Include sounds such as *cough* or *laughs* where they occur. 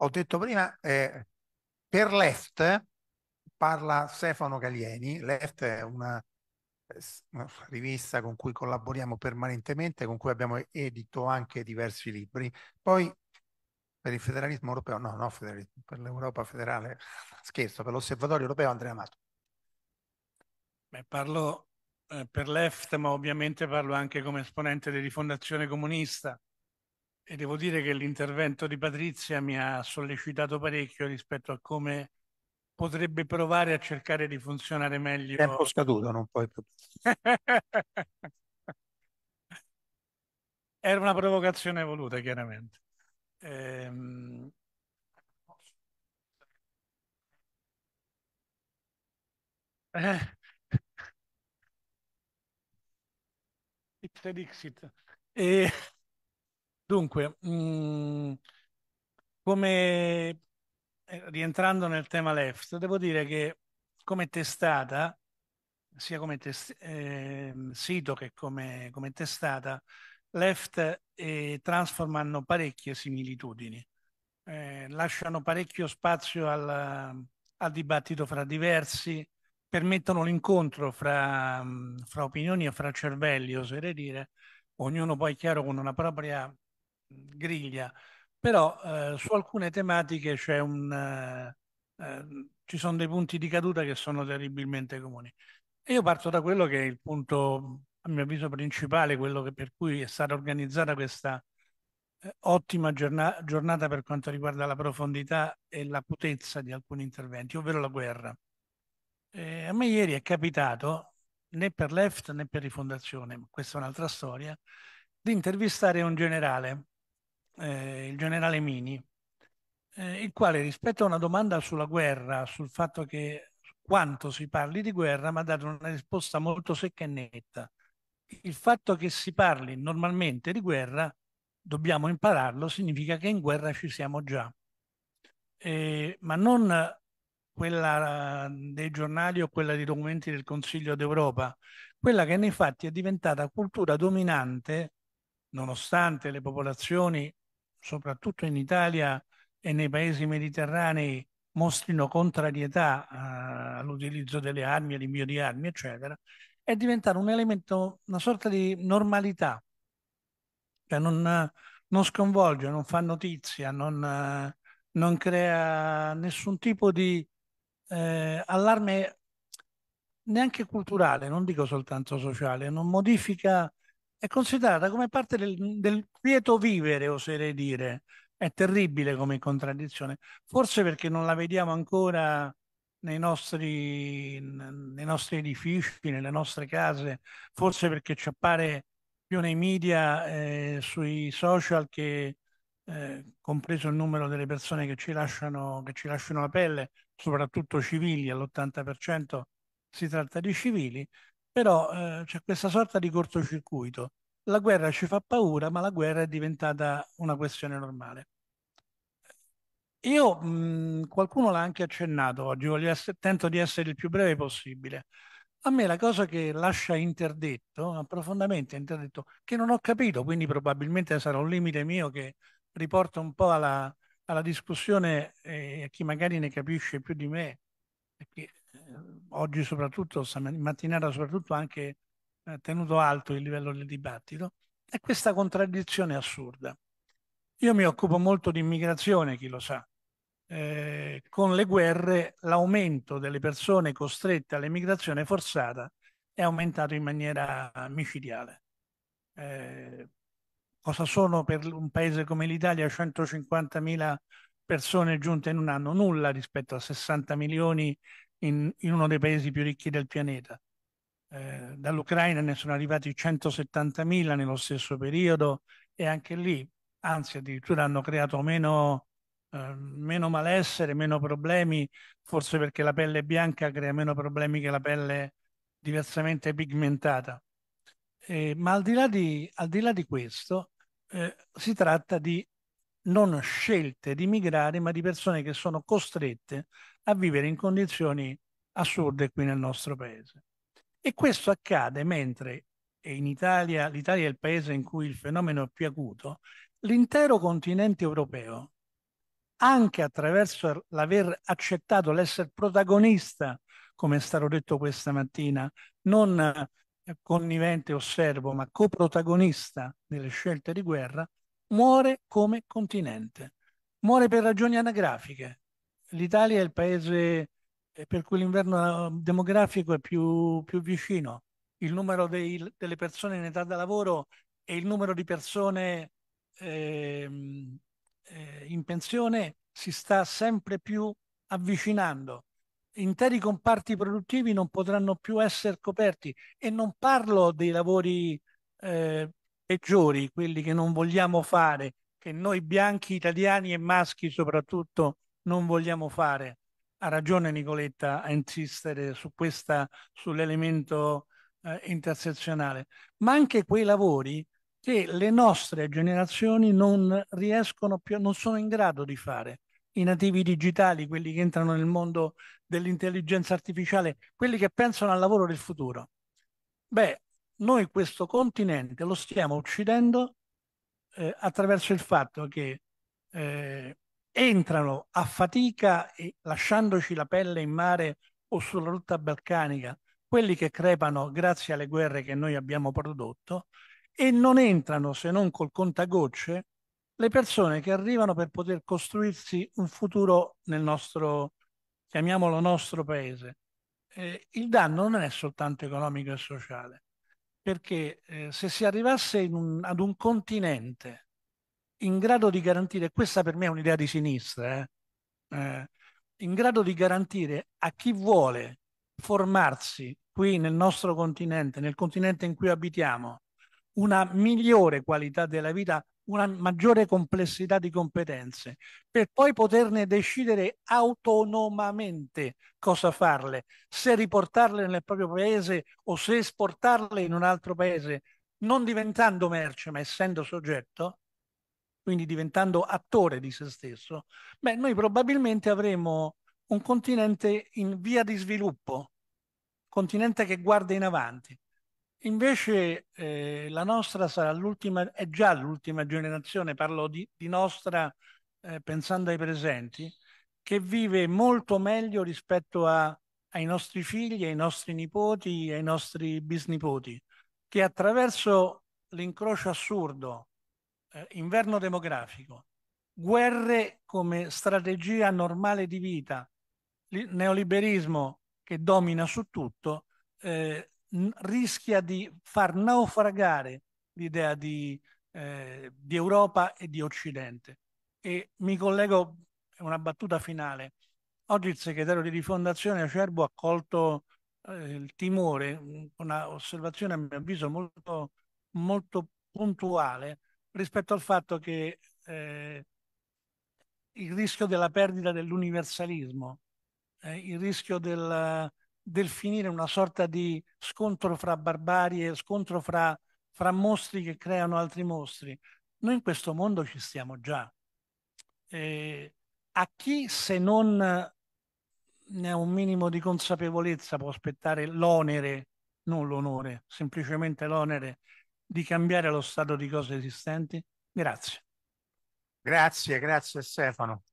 ho detto prima, eh, per left parla Stefano Galieni, left è una, eh, una, rivista con cui collaboriamo permanentemente, con cui abbiamo edito anche diversi libri. Poi per il federalismo europeo, no, no, federalismo, per l'Europa federale, *laughs* scherzo, per l'osservatorio europeo Andrea Amato. Beh, parlo eh, per left, ma ovviamente parlo anche come esponente di Rifondazione Comunista e devo dire che l'intervento di Patrizia mi ha sollecitato parecchio rispetto a come potrebbe provare a cercare di funzionare meglio. Tempo scaduto, non puoi più. *laughs* Era una provocazione voluta, chiaramente. Ehm... Eh. It's *laughs* Dixit. E... Dunque, mh, mm, come eh, rientrando nel tema left, devo dire che come testata, sia come test eh, sito che come, come, testata, left e Transform hanno parecchie similitudini. Eh, lasciano parecchio spazio al, al, dibattito fra diversi, permettono l'incontro fra, mm, fra opinioni e fra cervelli, oserei dire, ognuno poi chiaro con una propria griglia, però eh, su alcune tematiche c'è un, eh, eh, ci sono dei punti di caduta che sono terribilmente comuni. E io parto da quello che è il punto, a mio avviso, principale, quello che, per cui è stata organizzata questa eh, ottima giorna giornata per quanto riguarda la profondità e l'acutezza di alcuni interventi, ovvero la guerra. Eh, a me ieri è capitato, né per l'EFT né per Rifondazione, ma questa è un'altra storia, di intervistare un generale eh, il generale Mini, eh, il quale rispetto a una domanda sulla guerra, sul fatto che quanto si parli di guerra, mi ha dato una risposta molto secca e netta. Il fatto che si parli normalmente di guerra, dobbiamo impararlo, significa che in guerra ci siamo già. Eh, ma non quella dei giornali o quella dei documenti del Consiglio d'Europa, quella che nei fatti è diventata cultura dominante, nonostante le popolazioni soprattutto in Italia e nei paesi mediterranei, mostrino contrarietà eh, all'utilizzo delle armi, all'invio di armi, eccetera, è diventato un elemento, una sorta di normalità. Cioè non, non sconvolge, non fa notizia, non, non crea nessun tipo di eh, allarme neanche culturale, non dico soltanto sociale, non modifica è considerata come parte del, del quieto vivere, oserei dire. È terribile come contraddizione, forse perché non la vediamo ancora nei nostri, nei nostri edifici, nelle nostre case, forse perché ci appare più nei media, eh, sui social che eh, compreso il numero delle persone che ci lasciano, che ci lasciano la pelle, soprattutto civili, all'80% si tratta di civili, però eh, c'è questa sorta di cortocircuito. La guerra ci fa paura, ma la guerra è diventata una questione normale. Io, mh, qualcuno l'ha anche accennato oggi, voglio essere, tento di essere il più breve possibile. A me la cosa che lascia interdetto, profondamente interdetto, che non ho capito, quindi probabilmente sarà un limite mio che riporta un po' alla, alla discussione eh, a chi magari ne capisce più di me, perché oggi soprattutto, in mattinata soprattutto, anche eh, tenuto alto il livello del dibattito, è questa contraddizione assurda. Io mi occupo molto di immigrazione, chi lo sa. Eh, con le guerre l'aumento delle persone costrette all'immigrazione forzata è aumentato in maniera micidiale. Eh, cosa sono per un paese come l'Italia 150.000 persone giunte in un anno? Nulla rispetto a 60 milioni in, in uno dei paesi più ricchi del pianeta. Eh, dall'Ucraina ne sono arrivati 170.000 nello stesso periodo e anche lì, anzi addirittura hanno creato meno, eh, meno malessere, meno problemi, forse perché la pelle bianca crea meno problemi che la pelle diversamente pigmentata. Eh, ma al di là di, al di là di questo, eh, si tratta di non scelte di migrare, ma di persone che sono costrette a vivere in condizioni assurde qui nel nostro paese. E questo accade mentre in Italia, l'Italia è il paese in cui il fenomeno è più acuto, l'intero continente europeo, anche attraverso l'aver accettato l'essere protagonista, come è stato detto questa mattina, non eh, connivente osservo, ma coprotagonista delle scelte di guerra, muore come continente, muore per ragioni anagrafiche. L'Italia è il paese eh, per cui l'inverno eh, demografico è più, più vicino. Il numero dei, delle persone in età da lavoro e il numero di persone ehm, eh, in pensione si sta sempre più avvicinando. Interi comparti produttivi non potranno più essere coperti e non parlo dei lavori eh, peggiori, quelli che non vogliamo fare, che noi bianchi italiani e maschi soprattutto non vogliamo fare. Ha ragione Nicoletta a insistere su questa, sull'elemento eh, intersezionale, ma anche quei lavori che le nostre generazioni non riescono più, non sono in grado di fare. I nativi digitali, quelli che entrano nel mondo dell'intelligenza artificiale, quelli che pensano al lavoro del futuro. Beh, noi questo continente lo stiamo uccidendo eh, attraverso il fatto che eh, entrano a fatica e lasciandoci la pelle in mare o sulla rotta balcanica quelli che crepano grazie alle guerre che noi abbiamo prodotto e non entrano se non col contagocce le persone che arrivano per poter costruirsi un futuro nel nostro, chiamiamolo nostro paese. Eh, il danno non è soltanto economico e sociale, perché eh, se si arrivasse un, ad un continente in grado di garantire, questa per me è un'idea di sinistra, eh, eh, in grado di garantire a chi vuole formarsi qui nel nostro continente, nel continente in cui abitiamo, una migliore qualità della vita una maggiore complessità di competenze per poi poterne decidere autonomamente cosa farle, se riportarle nel proprio paese o se esportarle in un altro paese, non diventando merce ma essendo soggetto, quindi diventando attore di se stesso, beh, noi probabilmente avremo un continente in via di sviluppo, continente che guarda in avanti. Invece eh, la nostra sarà l'ultima, è già l'ultima generazione, parlo di, di nostra eh, pensando ai presenti, che vive molto meglio rispetto a, ai nostri figli, ai nostri nipoti, ai nostri bisnipoti, che attraverso l'incrocio assurdo, eh, inverno demografico, guerre come strategia normale di vita, neoliberismo che domina su tutto, eh, rischia di far naufragare l'idea di, eh, di, Europa e di Occidente. E mi collego a una battuta finale. Oggi il segretario di rifondazione Acerbo ha colto eh, il timore, una osservazione a mio avviso molto, molto puntuale rispetto al fatto che eh, il rischio della perdita dell'universalismo, eh, il rischio del, del finire una sorta di scontro fra barbarie, scontro fra, fra mostri che creano altri mostri. Noi in questo mondo ci stiamo già. Eh, a chi se non ne ha un minimo di consapevolezza può aspettare l'onere, non l'onore, semplicemente l'onere di cambiare lo stato di cose esistenti? Grazie. Grazie, grazie Stefano.